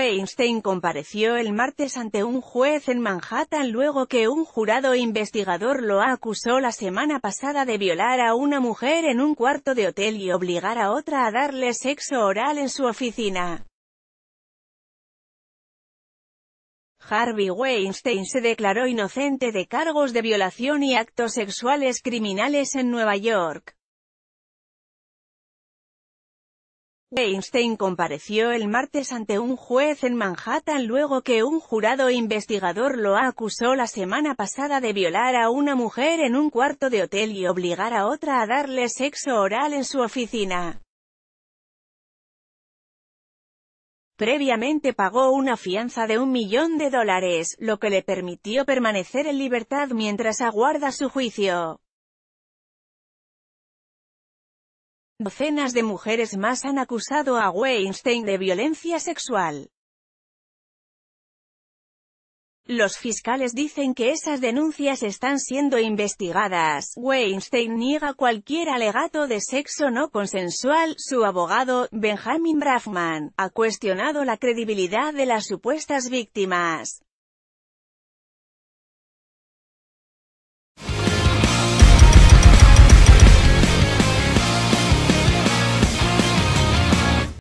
Weinstein compareció el martes ante un juez en Manhattan luego que un jurado investigador lo acusó la semana pasada de violar a una mujer en un cuarto de hotel y obligar a otra a darle sexo oral en su oficina. Harvey Weinstein se declaró inocente de cargos de violación y actos sexuales criminales en Nueva York. Weinstein compareció el martes ante un juez en Manhattan luego que un jurado investigador lo acusó la semana pasada de violar a una mujer en un cuarto de hotel y obligar a otra a darle sexo oral en su oficina. Previamente pagó una fianza de un millón de dólares, lo que le permitió permanecer en libertad mientras aguarda su juicio. Docenas de mujeres más han acusado a Weinstein de violencia sexual. Los fiscales dicen que esas denuncias están siendo investigadas. Weinstein niega cualquier alegato de sexo no consensual. Su abogado, Benjamin Brafman, ha cuestionado la credibilidad de las supuestas víctimas.